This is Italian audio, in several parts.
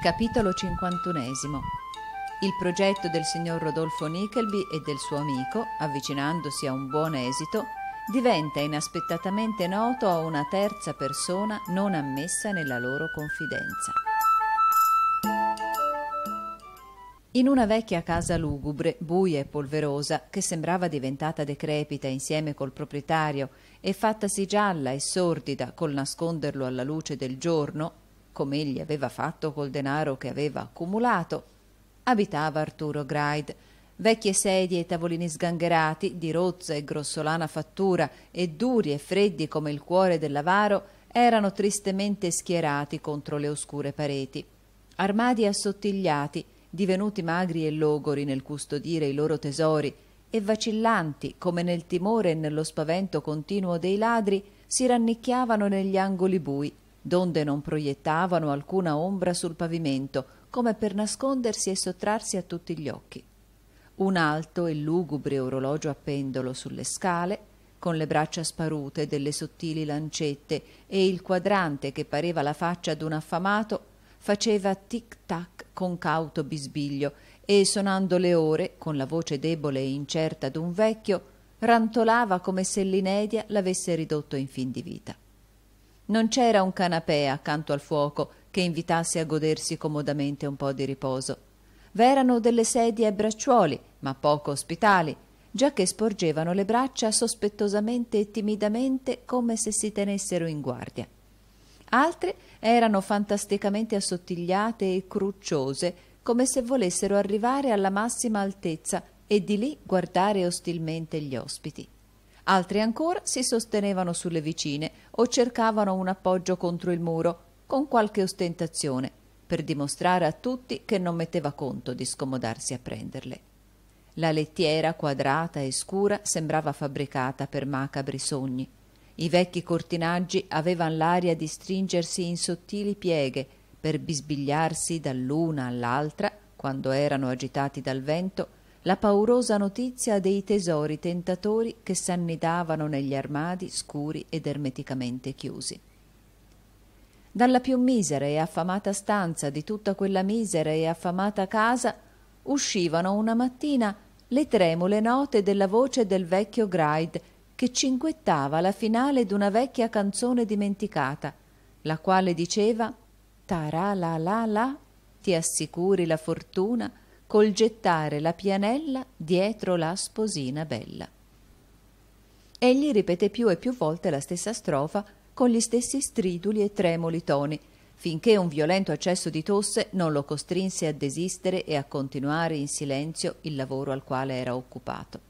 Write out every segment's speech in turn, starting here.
Capitolo 51 Il progetto del signor Rodolfo Nickelby e del suo amico, avvicinandosi a un buon esito, diventa inaspettatamente noto a una terza persona non ammessa nella loro confidenza. In una vecchia casa lugubre, buia e polverosa, che sembrava diventata decrepita insieme col proprietario e fattasi gialla e sordida col nasconderlo alla luce del giorno, come egli aveva fatto col denaro che aveva accumulato, abitava Arturo Gride, vecchie sedie e tavolini sgangherati, di rozza e grossolana fattura e duri e freddi come il cuore dell'avaro, erano tristemente schierati contro le oscure pareti. Armadi assottigliati, divenuti magri e logori nel custodire i loro tesori, e vacillanti come nel timore e nello spavento continuo dei ladri, si rannicchiavano negli angoli bui donde non proiettavano alcuna ombra sul pavimento, come per nascondersi e sottrarsi a tutti gli occhi. Un alto e lugubre orologio a pendolo sulle scale, con le braccia sparute delle sottili lancette e il quadrante che pareva la faccia d'un affamato, faceva tic-tac con cauto bisbiglio e sonando le ore, con la voce debole e incerta d'un vecchio, rantolava come se l'inedia l'avesse ridotto in fin di vita. Non c'era un canapè accanto al fuoco che invitasse a godersi comodamente un po' di riposo. V'erano delle sedie a bracciuoli, ma poco ospitali, già che sporgevano le braccia sospettosamente e timidamente come se si tenessero in guardia. Altre erano fantasticamente assottigliate e crucciose, come se volessero arrivare alla massima altezza e di lì guardare ostilmente gli ospiti altri ancora si sostenevano sulle vicine o cercavano un appoggio contro il muro, con qualche ostentazione, per dimostrare a tutti che non metteva conto di scomodarsi a prenderle. La lettiera quadrata e scura sembrava fabbricata per macabri sogni. I vecchi cortinaggi avevano l'aria di stringersi in sottili pieghe per bisbigliarsi dall'una all'altra, quando erano agitati dal vento, la paurosa notizia dei tesori tentatori che s'annidavano negli armadi scuri ed ermeticamente chiusi. Dalla più misera e affamata stanza di tutta quella misera e affamata casa uscivano una mattina le tremule note della voce del vecchio Gride che cinquettava la finale d'una vecchia canzone dimenticata, la quale diceva Tara la la la, ti assicuri la fortuna, col gettare la pianella dietro la sposina bella. Egli ripete più e più volte la stessa strofa con gli stessi striduli e tremoli toni, finché un violento accesso di tosse non lo costrinse a desistere e a continuare in silenzio il lavoro al quale era occupato.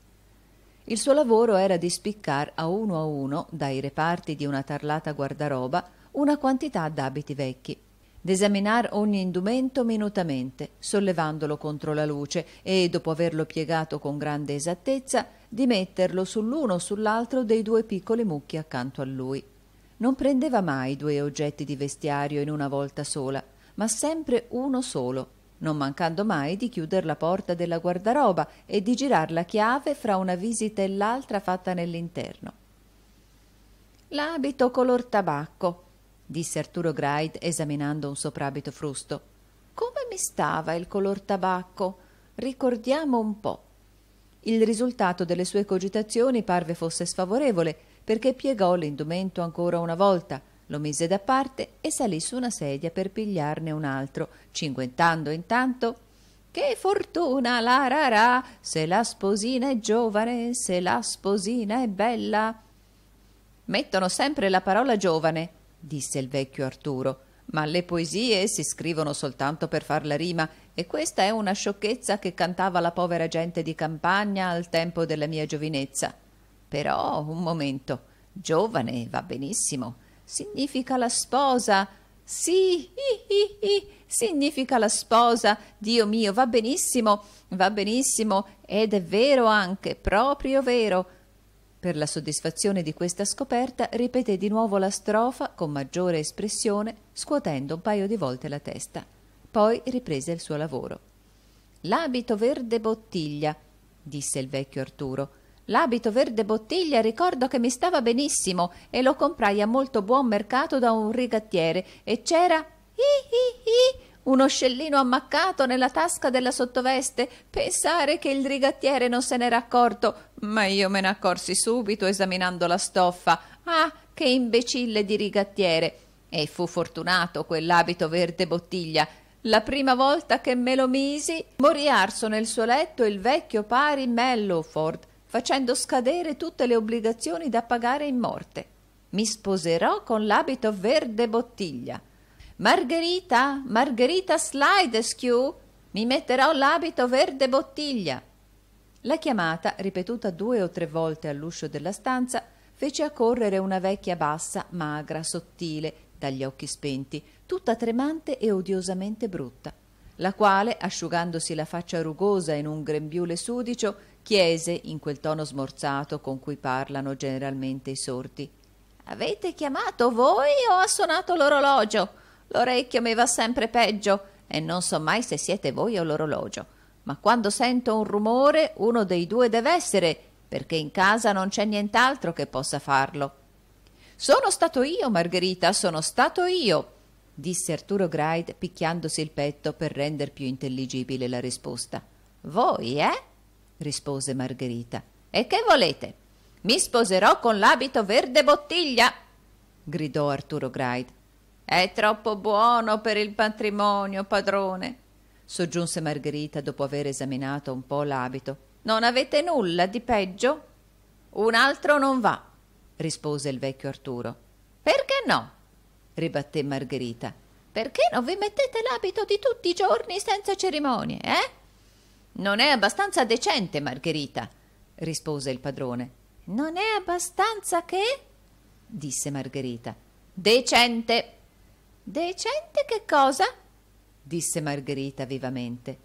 Il suo lavoro era di spiccar a uno a uno, dai reparti di una tarlata guardaroba, una quantità d'abiti vecchi, d'esaminar ogni indumento minutamente, sollevandolo contro la luce e, dopo averlo piegato con grande esattezza, di metterlo sull'uno o sull'altro dei due piccoli mucchi accanto a lui. Non prendeva mai due oggetti di vestiario in una volta sola, ma sempre uno solo, non mancando mai di chiuder la porta della guardaroba e di girar la chiave fra una visita e l'altra fatta nell'interno. L'abito color tabacco, disse Arturo Gride esaminando un soprabito frusto. Come mi stava il color tabacco? Ricordiamo un po'. Il risultato delle sue cogitazioni parve fosse sfavorevole, perché piegò l'indumento ancora una volta, lo mise da parte e salì su una sedia per pigliarne un altro, cinguettando intanto Che fortuna la rara, se la sposina è giovane, se la sposina è bella. Mettono sempre la parola giovane, disse il vecchio Arturo. Ma le poesie si scrivono soltanto per far la rima e questa è una sciocchezza che cantava la povera gente di campagna al tempo della mia giovinezza. Però un momento, giovane va benissimo, significa la sposa. Sì, i, i, i, significa la sposa, Dio mio, va benissimo, va benissimo ed è vero anche, proprio vero per la soddisfazione di questa scoperta ripeté di nuovo la strofa con maggiore espressione, scuotendo un paio di volte la testa. Poi riprese il suo lavoro. L'abito verde bottiglia, disse il vecchio Arturo. L'abito verde bottiglia ricordo che mi stava benissimo e lo comprai a molto buon mercato da un rigattiere e c'era. Hi, hi, hi uno scellino ammaccato nella tasca della sottoveste, pensare che il rigattiere non se n'era accorto, ma io me ne accorsi subito esaminando la stoffa. Ah, che imbecille di rigattiere! E fu fortunato quell'abito verde bottiglia. La prima volta che me lo misi, morì arso nel suo letto il vecchio pari Mellowford, facendo scadere tutte le obbligazioni da pagare in morte. Mi sposerò con l'abito verde bottiglia. Margherita, Margherita Slideskew, mi metterò l'abito verde bottiglia. La chiamata, ripetuta due o tre volte all'uscio della stanza, fece accorrere una vecchia bassa, magra, sottile, dagli occhi spenti, tutta tremante e odiosamente brutta, la quale, asciugandosi la faccia rugosa in un grembiule sudicio, chiese, in quel tono smorzato con cui parlano generalmente i sorti, Avete chiamato voi o ha suonato l'orologio? L'orecchio mi va sempre peggio e non so mai se siete voi o l'orologio. Ma quando sento un rumore, uno dei due deve essere, perché in casa non c'è nient'altro che possa farlo. Sono stato io, Margherita, sono stato io, disse Arturo Gride picchiandosi il petto per render più intelligibile la risposta. Voi, eh? rispose Margherita. E che volete? Mi sposerò con l'abito verde bottiglia, gridò Arturo Gride. È troppo buono per il patrimonio, padrone, soggiunse Margherita dopo aver esaminato un po' l'abito. Non avete nulla di peggio? Un altro non va, rispose il vecchio Arturo. Perché no? ribatté Margherita. Perché non vi mettete l'abito di tutti i giorni senza cerimonie, eh? Non è abbastanza decente, Margherita, rispose il padrone. Non è abbastanza che? disse Margherita. Decente, Decente che cosa? disse Margherita vivamente.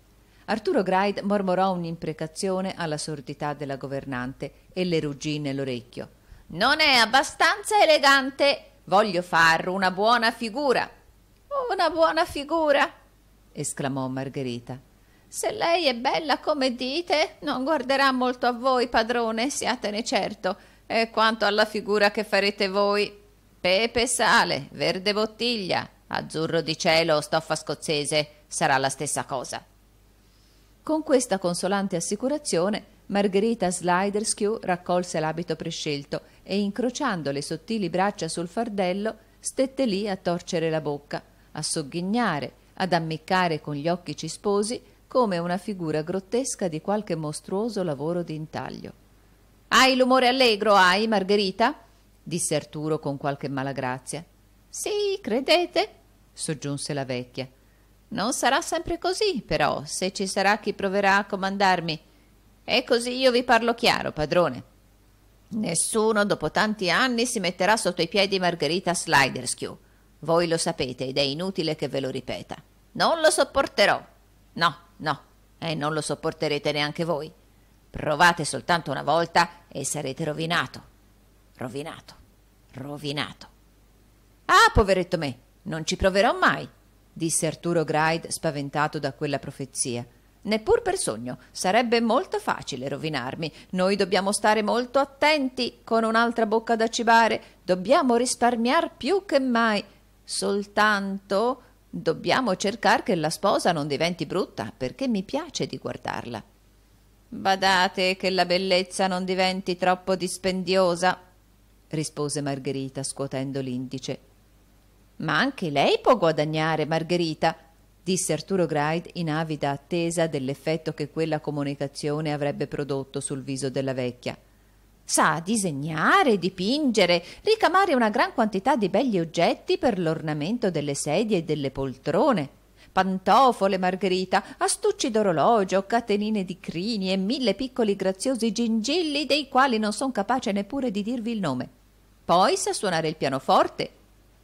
Arturo Gride mormorò un'imprecazione alla sordità della governante e le ruggì nell'orecchio. Non è abbastanza elegante. Voglio far una buona figura. Una buona figura, esclamò Margherita. Se lei è bella come dite, non guarderà molto a voi, padrone, siatene certo. E quanto alla figura che farete voi, pepe e sale, verde bottiglia, azzurro di cielo o stoffa scozzese, sarà la stessa cosa. Con questa consolante assicurazione, Margherita Sliderskew raccolse l'abito prescelto e, incrociando le sottili braccia sul fardello, stette lì a torcere la bocca, a sogghignare, ad ammiccare con gli occhi cisposi come una figura grottesca di qualche mostruoso lavoro d'intaglio. Hai l'umore allegro, hai, Margherita? disse Arturo con qualche malagrazia. Sì, credete? soggiunse la vecchia. Non sarà sempre così, però, se ci sarà chi proverà a comandarmi. E così io vi parlo chiaro, padrone. Nessuno dopo tanti anni si metterà sotto i piedi Margherita Sliderskew. Voi lo sapete ed è inutile che ve lo ripeta. Non lo sopporterò. No, no, e non lo sopporterete neanche voi. Provate soltanto una volta e sarete rovinato. Rovinato, rovinato. Ah, poveretto me, non ci proverò mai, disse Arturo Gride spaventato da quella profezia. Neppur per sogno, sarebbe molto facile rovinarmi. Noi dobbiamo stare molto attenti con un'altra bocca da cibare, dobbiamo risparmiar più che mai. Soltanto dobbiamo cercare che la sposa non diventi brutta, perché mi piace di guardarla. Badate che la bellezza non diventi troppo dispendiosa, rispose Margherita scuotendo l'indice. Ma anche lei può guadagnare, Margherita, disse Arturo Gride in avida attesa dell'effetto che quella comunicazione avrebbe prodotto sul viso della vecchia. Sa disegnare, dipingere, ricamare una gran quantità di begli oggetti per l'ornamento delle sedie e delle poltrone pantofole, margherita, astucci d'orologio, catenine di crini e mille piccoli graziosi gingilli dei quali non son capace neppure di dirvi il nome. Poi sa suonare il pianoforte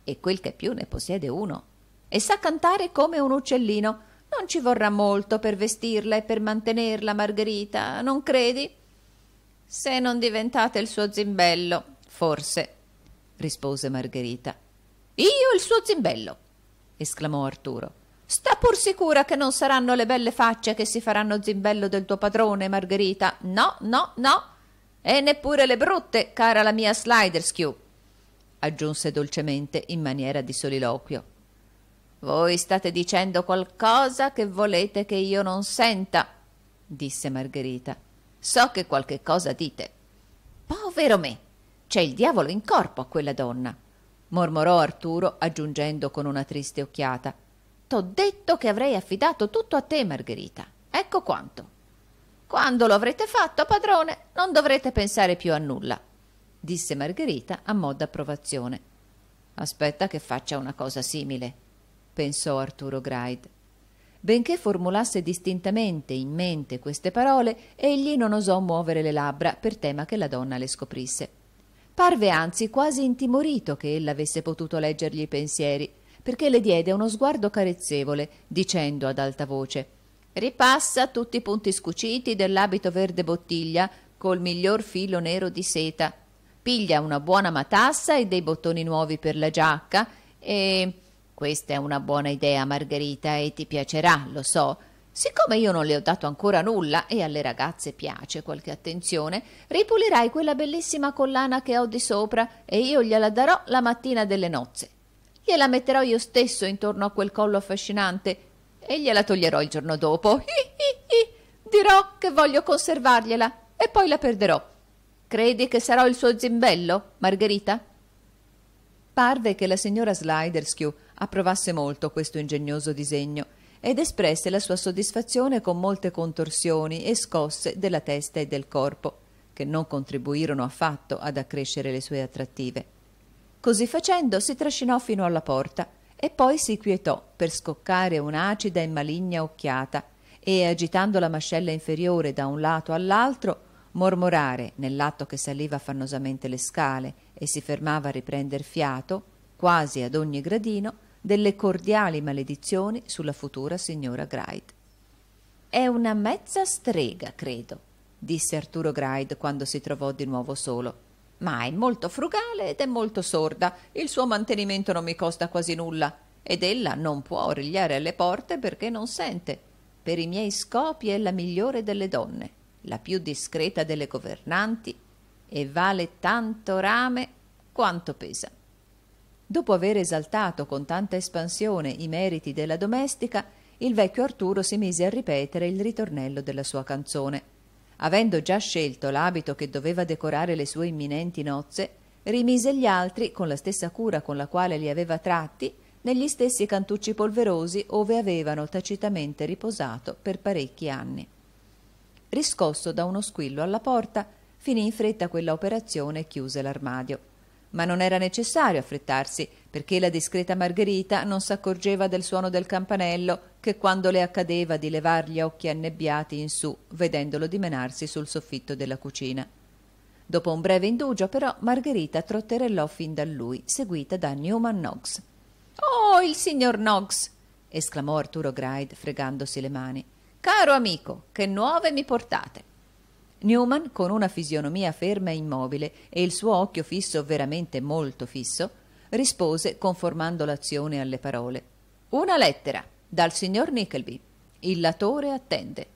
e quel che più ne possiede uno. E sa cantare come un uccellino. Non ci vorrà molto per vestirla e per mantenerla, Margherita, non credi? Se non diventate il suo zimbello, forse, rispose Margherita. Io il suo zimbello, esclamò Arturo. Sta pur sicura che non saranno le belle facce che si faranno zimbello del tuo padrone, Margherita. No, no, no. E neppure le brutte, cara la mia Sliderskew, aggiunse dolcemente in maniera di soliloquio. Voi state dicendo qualcosa che volete che io non senta, disse Margherita. So che qualche cosa dite. Povero me, c'è il diavolo in corpo a quella donna, mormorò Arturo aggiungendo con una triste occhiata. T'ho detto che avrei affidato tutto a te, Margherita. Ecco quanto. Quando lo avrete fatto, padrone, non dovrete pensare più a nulla, disse Margherita a mo' d'approvazione. Aspetta che faccia una cosa simile, pensò Arturo Gride. Benché formulasse distintamente in mente queste parole, egli non osò muovere le labbra per tema che la donna le scoprisse. Parve anzi quasi intimorito che ella avesse potuto leggergli i pensieri, perché le diede uno sguardo carezzevole, dicendo ad alta voce Ripassa tutti i punti scuciti dell'abito verde bottiglia col miglior filo nero di seta. Piglia una buona matassa e dei bottoni nuovi per la giacca e... Questa è una buona idea, Margherita, e ti piacerà, lo so. Siccome io non le ho dato ancora nulla e alle ragazze piace qualche attenzione, ripulirai quella bellissima collana che ho di sopra e io gliela darò la mattina delle nozze. Gliela metterò io stesso intorno a quel collo affascinante e gliela toglierò il giorno dopo. Hi, hi, hi. Dirò che voglio conservargliela e poi la perderò. Credi che sarò il suo zimbello, Margherita? Parve che la signora Sliderskew approvasse molto questo ingegnoso disegno ed espresse la sua soddisfazione con molte contorsioni e scosse della testa e del corpo, che non contribuirono affatto ad accrescere le sue attrattive. Così facendo si trascinò fino alla porta e poi si quietò per scoccare un'acida e maligna occhiata e, agitando la mascella inferiore da un lato all'altro, mormorare nell'atto che saliva affannosamente le scale e si fermava a riprender fiato, quasi ad ogni gradino, delle cordiali maledizioni sulla futura signora Gride. È una mezza strega, credo, disse Arturo Gride quando si trovò di nuovo solo ma è molto frugale ed è molto sorda. Il suo mantenimento non mi costa quasi nulla ed ella non può origliare alle porte perché non sente. Per i miei scopi è la migliore delle donne, la più discreta delle governanti e vale tanto rame quanto pesa. Dopo aver esaltato con tanta espansione i meriti della domestica, il vecchio Arturo si mise a ripetere il ritornello della sua canzone avendo già scelto l'abito che doveva decorare le sue imminenti nozze, rimise gli altri, con la stessa cura con la quale li aveva tratti, negli stessi cantucci polverosi ove avevano tacitamente riposato per parecchi anni. Riscosso da uno squillo alla porta, finì in fretta quella operazione e chiuse l'armadio. Ma non era necessario affrettarsi, perché la discreta Margherita non s'accorgeva del suono del campanello che quando le accadeva di levar gli occhi annebbiati in su, vedendolo dimenarsi sul soffitto della cucina. Dopo un breve indugio, però, Margherita trotterellò fin da lui, seguita da Newman Knox. Oh, il signor Knox! esclamò Arturo Gride, fregandosi le mani. Caro amico, che nuove mi portate! Newman, con una fisionomia ferma e immobile e il suo occhio fisso veramente molto fisso, rispose conformando l'azione alle parole. Una lettera dal signor Nickleby. Il latore attende.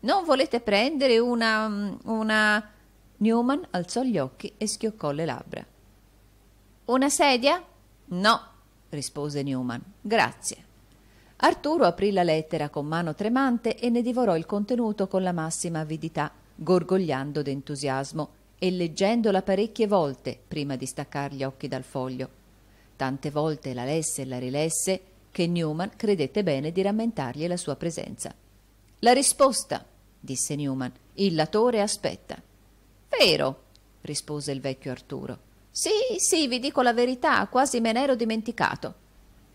Non volete prendere una. una. Newman alzò gli occhi e schioccò le labbra. Una sedia? No, rispose Newman. Grazie. Arturo aprì la lettera con mano tremante e ne divorò il contenuto con la massima avidità, gorgogliando d'entusiasmo e leggendola parecchie volte prima di staccar gli occhi dal foglio. Tante volte la lesse e la rilesse che Newman credette bene di rammentargli la sua presenza. La risposta, disse Newman, il latore aspetta. Vero, rispose il vecchio Arturo. Sì, sì, vi dico la verità, quasi me n'ero dimenticato.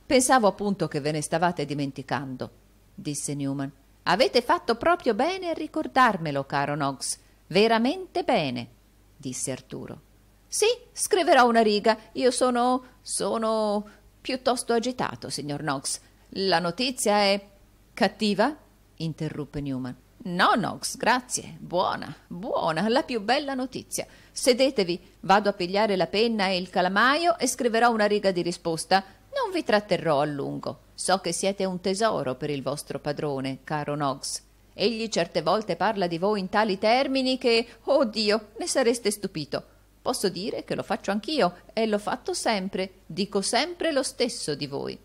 Pensavo appunto che ve ne stavate dimenticando, disse Newman. Avete fatto proprio bene a ricordarmelo, caro Knox, veramente bene, disse Arturo. Sì, scriverò una riga. Io sono. sono. piuttosto agitato, signor Knox. La notizia è. cattiva? interruppe Newman. No, Knox, grazie. Buona, buona, la più bella notizia. Sedetevi, vado a pigliare la penna e il calamaio e scriverò una riga di risposta. Non vi tratterrò a lungo. So che siete un tesoro per il vostro padrone, caro Knox. Egli certe volte parla di voi in tali termini che, oh Dio, ne sareste stupito. Posso dire che lo faccio anch'io e l'ho fatto sempre, dico sempre lo stesso di voi.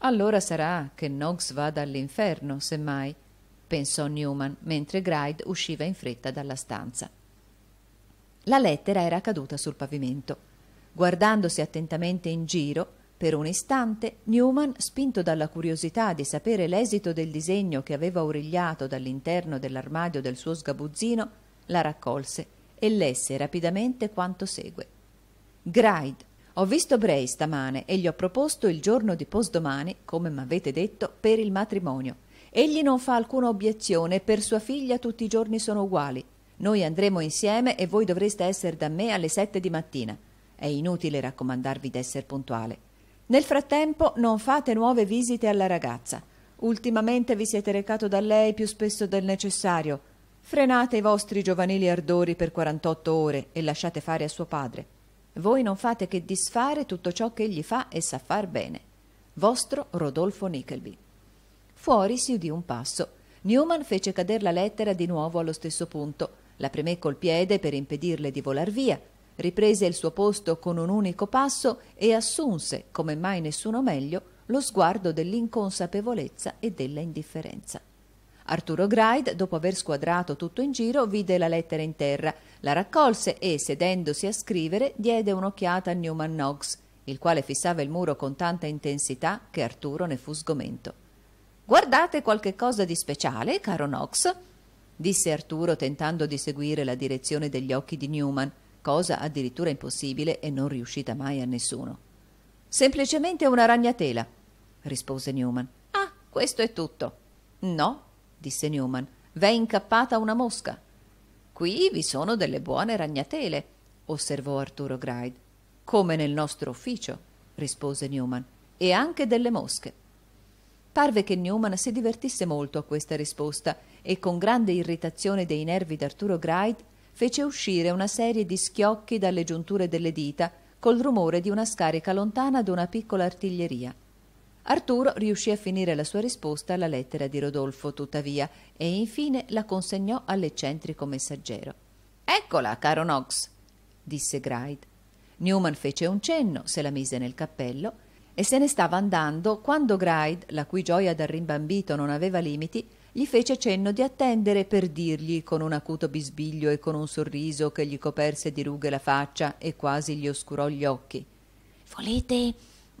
Allora sarà che Noggs vada all'inferno, semmai, pensò Newman, mentre Gride usciva in fretta dalla stanza. La lettera era caduta sul pavimento. Guardandosi attentamente in giro, per un istante Newman, spinto dalla curiosità di sapere l'esito del disegno che aveva origliato dall'interno dell'armadio del suo sgabuzzino, la raccolse e lesse rapidamente quanto segue. Gride. Ho visto Bray stamane e gli ho proposto il giorno di postdomani, come m'avete detto, per il matrimonio. Egli non fa alcuna obiezione, per sua figlia tutti i giorni sono uguali. Noi andremo insieme e voi dovreste essere da me alle sette di mattina. È inutile raccomandarvi d'essere puntuale. Nel frattempo non fate nuove visite alla ragazza. Ultimamente vi siete recato da lei più spesso del necessario. Frenate i vostri giovanili ardori per 48 ore e lasciate fare a suo padre. Voi non fate che disfare tutto ciò che egli fa e sa far bene. Vostro Rodolfo Nickelby. Fuori si udì un passo. Newman fece cadere la lettera di nuovo allo stesso punto. La premé col piede per impedirle di volar via. Riprese il suo posto con un unico passo e assunse, come mai nessuno meglio, lo sguardo dell'inconsapevolezza e della indifferenza. Arturo Gride, dopo aver squadrato tutto in giro, vide la lettera in terra, la raccolse e, sedendosi a scrivere, diede un'occhiata a Newman Knox, il quale fissava il muro con tanta intensità che Arturo ne fu sgomento. Guardate qualche cosa di speciale, caro Knox, disse Arturo tentando di seguire la direzione degli occhi di Newman, cosa addirittura impossibile e non riuscita mai a nessuno. Semplicemente una ragnatela, rispose Newman. Ah, questo è tutto. No, disse Newman, v'è incappata una mosca. Qui vi sono delle buone ragnatele, osservò Arturo Gride. Come nel nostro ufficio, rispose Newman, e anche delle mosche. Parve che Newman si divertisse molto a questa risposta e con grande irritazione dei nervi d'Arturo Gride fece uscire una serie di schiocchi dalle giunture delle dita col rumore di una scarica lontana d'una piccola artiglieria. Arturo riuscì a finire la sua risposta alla lettera di Rodolfo, tuttavia, e infine la consegnò all'eccentrico messaggero. Eccola, caro Nox, disse Gride. Newman fece un cenno, se la mise nel cappello e se ne stava andando quando Gride, la cui gioia dal rimbambito non aveva limiti, gli fece cenno di attendere per dirgli con un acuto bisbiglio e con un sorriso che gli coperse di rughe la faccia e quasi gli oscurò gli occhi. Volete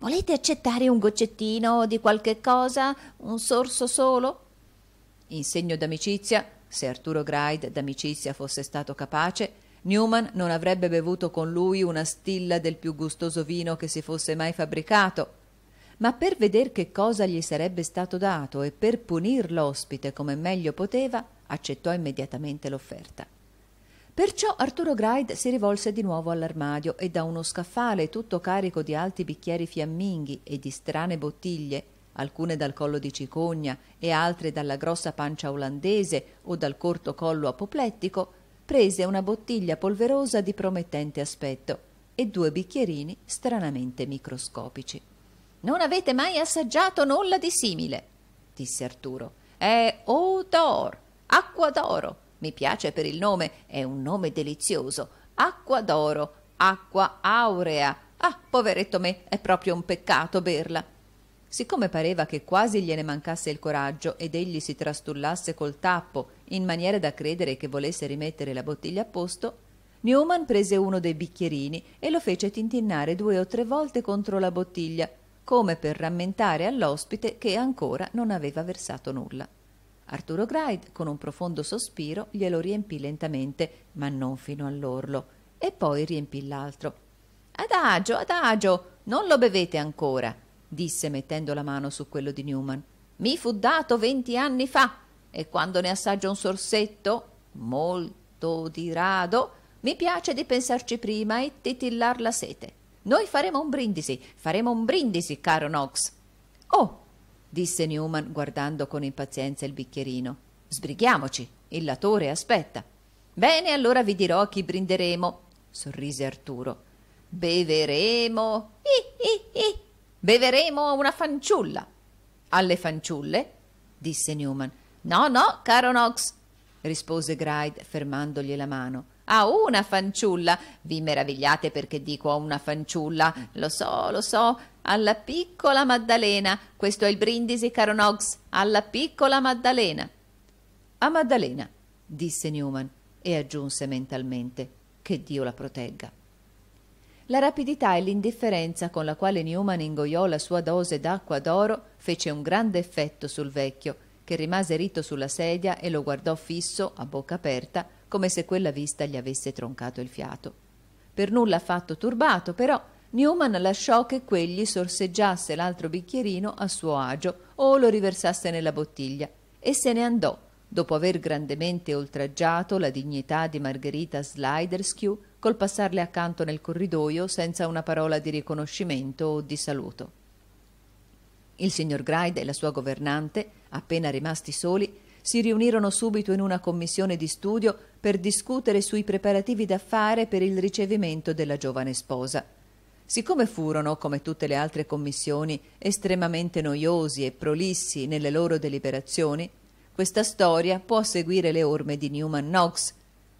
Volete accettare un goccettino di qualche cosa? Un sorso solo? In segno d'amicizia, se Arturo Gride d'amicizia fosse stato capace, Newman non avrebbe bevuto con lui una stilla del più gustoso vino che si fosse mai fabbricato. Ma per veder che cosa gli sarebbe stato dato e per punir l'ospite come meglio poteva, accettò immediatamente l'offerta. Perciò Arturo Gride si rivolse di nuovo all'armadio e da uno scaffale tutto carico di alti bicchieri fiamminghi e di strane bottiglie, alcune dal collo di cicogna e altre dalla grossa pancia olandese o dal corto collo apoplettico, prese una bottiglia polverosa di promettente aspetto e due bicchierini stranamente microscopici. Non avete mai assaggiato nulla di simile, disse Arturo. È odor, acqua d'oro, mi piace per il nome, è un nome delizioso. Acqua d'oro, acqua aurea. Ah, poveretto me, è proprio un peccato berla. Siccome pareva che quasi gliene mancasse il coraggio ed egli si trastullasse col tappo, in maniera da credere che volesse rimettere la bottiglia a posto, Newman prese uno dei bicchierini e lo fece tintinnare due o tre volte contro la bottiglia, come per rammentare all'ospite che ancora non aveva versato nulla. Arturo Gride, con un profondo sospiro, glielo riempì lentamente, ma non fino all'orlo, e poi riempì l'altro. Adagio, adagio, non lo bevete ancora, disse mettendo la mano su quello di Newman. Mi fu dato venti anni fa, e quando ne assaggio un sorsetto, molto di rado, mi piace di pensarci prima e titillar la sete. Noi faremo un brindisi, faremo un brindisi, caro Nox. Oh, disse Newman guardando con impazienza il bicchierino. Sbrighiamoci, il latore aspetta. Bene, allora vi dirò a chi brinderemo, sorrise Arturo. Beveremo. I, i, i. Beveremo a una fanciulla. Alle fanciulle? disse Newman. No, no, caro Nox, rispose Gride fermandogli la mano. A una fanciulla. Vi meravigliate perché dico a una fanciulla. Lo so, lo so alla piccola Maddalena. Questo è il brindisi, caro Nox, alla piccola Maddalena. A Maddalena, disse Newman e aggiunse mentalmente, che Dio la protegga. La rapidità e l'indifferenza con la quale Newman ingoiò la sua dose d'acqua d'oro fece un grande effetto sul vecchio, che rimase ritto sulla sedia e lo guardò fisso, a bocca aperta, come se quella vista gli avesse troncato il fiato. Per nulla affatto turbato, però, Newman lasciò che quegli sorseggiasse l'altro bicchierino a suo agio o lo riversasse nella bottiglia e se ne andò, dopo aver grandemente oltraggiato la dignità di Margherita Sliderskew col passarle accanto nel corridoio senza una parola di riconoscimento o di saluto. Il signor Gride e la sua governante, appena rimasti soli, si riunirono subito in una commissione di studio per discutere sui preparativi da fare per il ricevimento della giovane sposa. Siccome furono, come tutte le altre commissioni, estremamente noiosi e prolissi nelle loro deliberazioni, questa storia può seguire le orme di Newman Knox,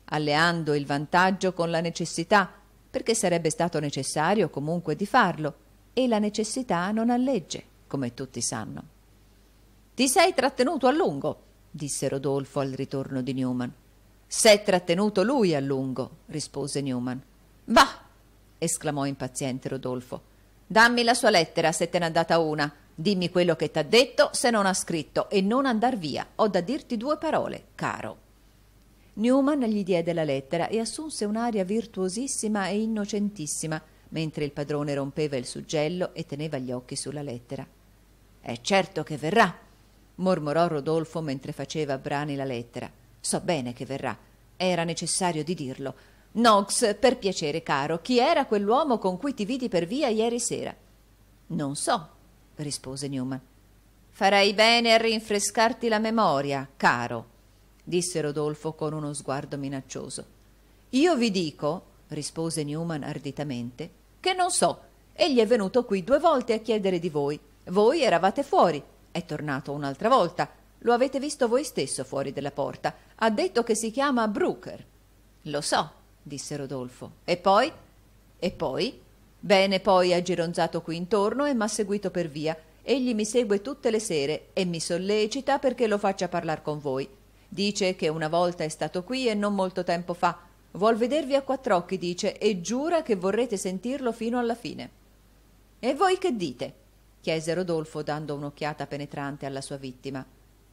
alleando il vantaggio con la necessità, perché sarebbe stato necessario comunque di farlo, e la necessità non ha legge, come tutti sanno. Ti sei trattenuto a lungo, disse Rodolfo al ritorno di Newman. S'è trattenuto lui a lungo, rispose Newman. Va, esclamò impaziente Rodolfo. Dammi la sua lettera se te n'ha data una. Dimmi quello che t'ha detto se non ha scritto e non andar via. Ho da dirti due parole, caro. Newman gli diede la lettera e assunse un'aria virtuosissima e innocentissima, mentre il padrone rompeva il suggello e teneva gli occhi sulla lettera. È certo che verrà, mormorò Rodolfo mentre faceva a brani la lettera. So bene che verrà. Era necessario di dirlo. Nox, per piacere, caro, chi era quell'uomo con cui ti vidi per via ieri sera? Non so, rispose Newman. Farai bene a rinfrescarti la memoria, caro, disse Rodolfo con uno sguardo minaccioso. Io vi dico, rispose Newman arditamente, che non so. Egli è venuto qui due volte a chiedere di voi. Voi eravate fuori. È tornato un'altra volta. Lo avete visto voi stesso fuori della porta. Ha detto che si chiama Brooker. Lo so, disse Rodolfo. E poi? E poi? Bene poi ha gironzato qui intorno e m'ha seguito per via. Egli mi segue tutte le sere e mi sollecita perché lo faccia parlar con voi. Dice che una volta è stato qui e non molto tempo fa. Vuol vedervi a quattr'occhi, dice, e giura che vorrete sentirlo fino alla fine. E voi che dite? chiese Rodolfo dando un'occhiata penetrante alla sua vittima.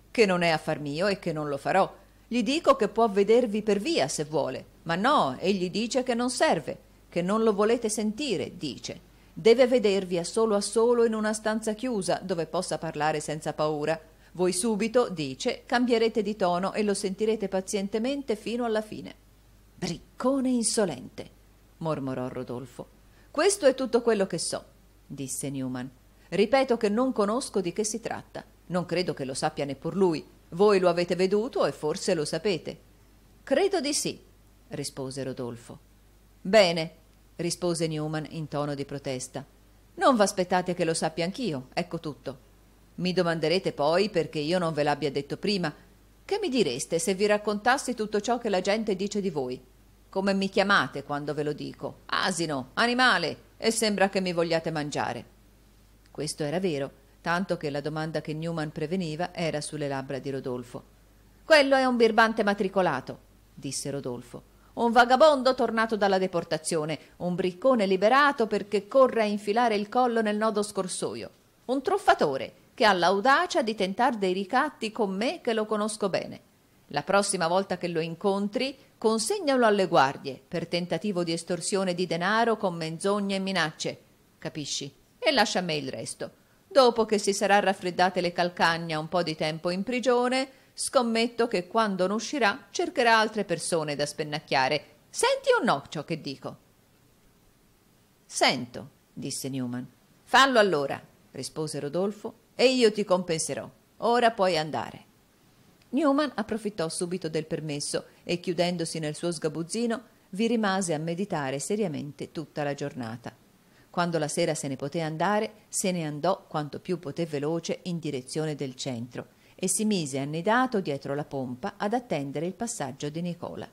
Che non è affar mio e che non lo farò gli dico che può vedervi per via se vuole, ma no, egli dice che non serve, che non lo volete sentire, dice. Deve vedervi a solo a solo in una stanza chiusa dove possa parlare senza paura. Voi subito, dice, cambierete di tono e lo sentirete pazientemente fino alla fine. Briccone insolente, mormorò Rodolfo. Questo è tutto quello che so, disse Newman. Ripeto che non conosco di che si tratta. Non credo che lo sappia neppur lui, voi lo avete veduto e forse lo sapete. Credo di sì, rispose Rodolfo. Bene, rispose Newman in tono di protesta. Non v'aspettate che lo sappia anch'io, ecco tutto. Mi domanderete poi perché io non ve l'abbia detto prima. Che mi direste se vi raccontassi tutto ciò che la gente dice di voi? Come mi chiamate quando ve lo dico? Asino, animale, e sembra che mi vogliate mangiare. Questo era vero tanto che la domanda che Newman preveniva era sulle labbra di Rodolfo. Quello è un birbante matricolato, disse Rodolfo. Un vagabondo tornato dalla deportazione, un briccone liberato perché corre a infilare il collo nel nodo scorsoio, un truffatore che ha l'audacia di tentar dei ricatti con me che lo conosco bene. La prossima volta che lo incontri, consegnalo alle guardie per tentativo di estorsione di denaro con menzogne e minacce, capisci? E lascia a me il resto Dopo che si sarà raffreddate le calcagna un po' di tempo in prigione, scommetto che quando non uscirà cercherà altre persone da spennacchiare. Senti o no ciò che dico? Sento, disse Newman. Fallo allora, rispose Rodolfo, e io ti compenserò. Ora puoi andare. Newman approfittò subito del permesso e, chiudendosi nel suo sgabuzzino, vi rimase a meditare seriamente tutta la giornata. Quando la sera se ne poté andare, se ne andò quanto più poté veloce in direzione del centro e si mise annidato dietro la pompa ad attendere il passaggio di Nicola.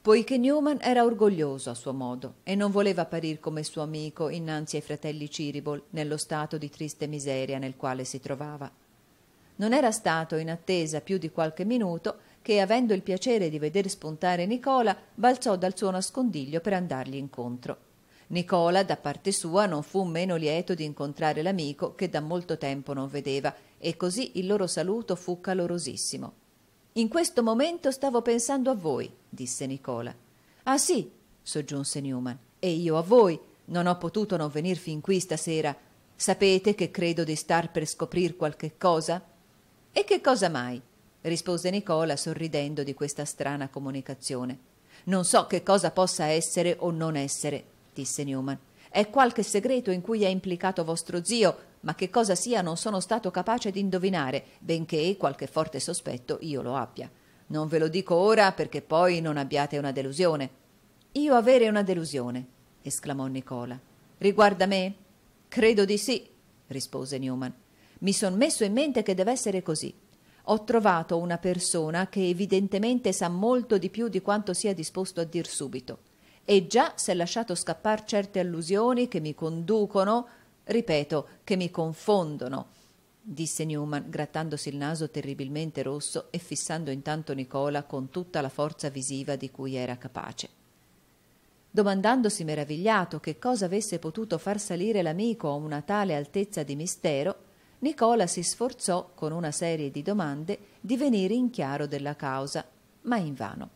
Poiché Newman era orgoglioso a suo modo e non voleva apparir come suo amico innanzi ai fratelli Ciribol nello stato di triste miseria nel quale si trovava. Non era stato in attesa più di qualche minuto che, avendo il piacere di veder spuntare Nicola, balzò dal suo nascondiglio per andargli incontro. Nicola, da parte sua, non fu meno lieto di incontrare l'amico che da molto tempo non vedeva, e così il loro saluto fu calorosissimo. In questo momento stavo pensando a voi, disse Nicola. Ah sì, soggiunse Newman, e io a voi. Non ho potuto non venir fin qui stasera. Sapete che credo di star per scoprir qualche cosa? E che cosa mai? rispose Nicola sorridendo di questa strana comunicazione. Non so che cosa possa essere o non essere, disse Newman. È qualche segreto in cui è implicato vostro zio, ma che cosa sia non sono stato capace di indovinare, benché qualche forte sospetto io lo abbia. Non ve lo dico ora perché poi non abbiate una delusione. Io avere una delusione, esclamò Nicola. Riguarda me? Credo di sì, rispose Newman. Mi son messo in mente che deve essere così. Ho trovato una persona che evidentemente sa molto di più di quanto sia disposto a dir subito e già s'è lasciato scappar certe allusioni che mi conducono, ripeto, che mi confondono, disse Newman, grattandosi il naso terribilmente rosso e fissando intanto Nicola con tutta la forza visiva di cui era capace. Domandandosi meravigliato che cosa avesse potuto far salire l'amico a una tale altezza di mistero, Nicola si sforzò, con una serie di domande, di venire in chiaro della causa, ma invano.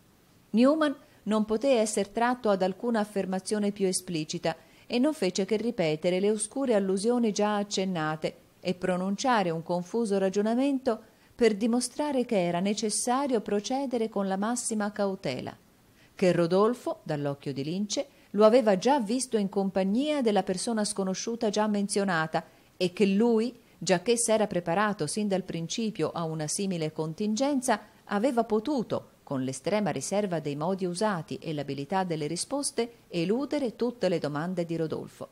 Newman non poté essere tratto ad alcuna affermazione più esplicita e non fece che ripetere le oscure allusioni già accennate e pronunciare un confuso ragionamento per dimostrare che era necessario procedere con la massima cautela, che Rodolfo, dall'occhio di Lince, lo aveva già visto in compagnia della persona sconosciuta già menzionata e che lui, giacché s'era preparato sin dal principio a una simile contingenza, aveva potuto, con l'estrema riserva dei modi usati e l'abilità delle risposte, eludere tutte le domande di Rodolfo.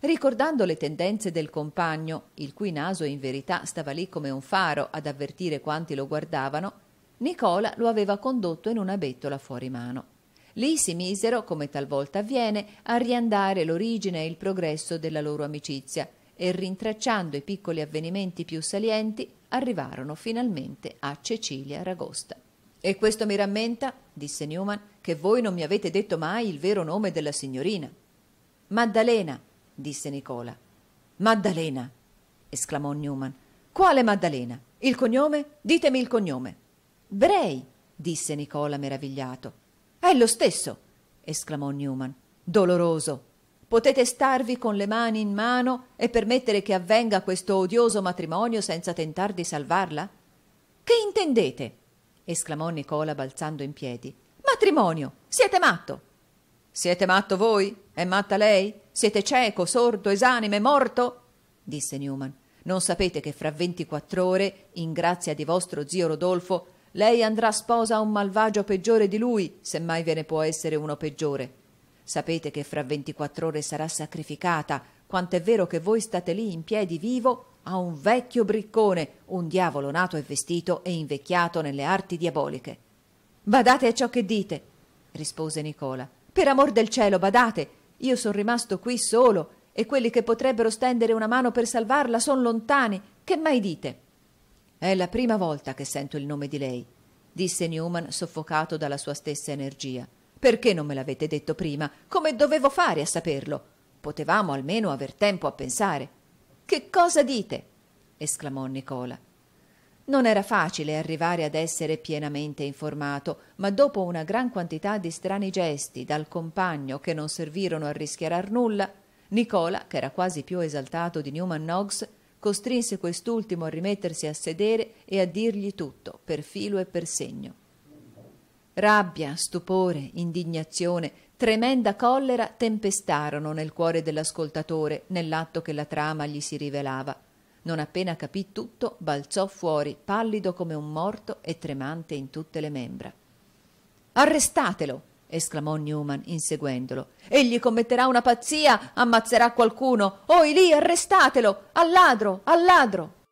Ricordando le tendenze del compagno, il cui naso in verità stava lì come un faro ad avvertire quanti lo guardavano, Nicola lo aveva condotto in una bettola fuori mano. Lì si misero, come talvolta avviene, a riandare l'origine e il progresso della loro amicizia e rintracciando i piccoli avvenimenti più salienti arrivarono finalmente a Cecilia Ragosta. E questo mi rammenta, disse Newman, che voi non mi avete detto mai il vero nome della signorina. Maddalena, disse Nicola. Maddalena, esclamò Newman. Quale Maddalena? Il cognome? Ditemi il cognome. Brei, disse Nicola meravigliato. È lo stesso, esclamò Newman. Doloroso. Potete starvi con le mani in mano e permettere che avvenga questo odioso matrimonio senza tentar di salvarla? Che intendete? esclamò Nicola balzando in piedi. Matrimonio! Siete matto! Siete matto voi? È matta lei? Siete cieco, sordo, esanime, morto? disse Newman. Non sapete che fra ventiquattro ore, in grazia di vostro zio Rodolfo, lei andrà sposa a un malvagio peggiore di lui, se mai ve ne può essere uno peggiore. Sapete che fra ventiquattro ore sarà sacrificata, quant'è vero che voi state lì in piedi vivo a un vecchio briccone, un diavolo nato e vestito e invecchiato nelle arti diaboliche. Badate a ciò che dite, rispose Nicola. Per amor del cielo, badate. Io sono rimasto qui solo e quelli che potrebbero stendere una mano per salvarla sono lontani. Che mai dite? È la prima volta che sento il nome di lei, disse Newman soffocato dalla sua stessa energia. Perché non me l'avete detto prima? Come dovevo fare a saperlo? Potevamo almeno aver tempo a pensare. Che cosa dite? esclamò Nicola. Non era facile arrivare ad essere pienamente informato, ma dopo una gran quantità di strani gesti dal compagno che non servirono a rischiarar nulla, Nicola, che era quasi più esaltato di Newman Noggs, costrinse quest'ultimo a rimettersi a sedere e a dirgli tutto, per filo e per segno. Rabbia, stupore, indignazione, tremenda collera tempestarono nel cuore dell'ascoltatore nell'atto che la trama gli si rivelava. Non appena capì tutto, balzò fuori, pallido come un morto e tremante in tutte le membra. Arrestatelo! esclamò Newman inseguendolo. Egli commetterà una pazzia, ammazzerà qualcuno. Oi oh, lì, arrestatelo! Al ladro, al ladro!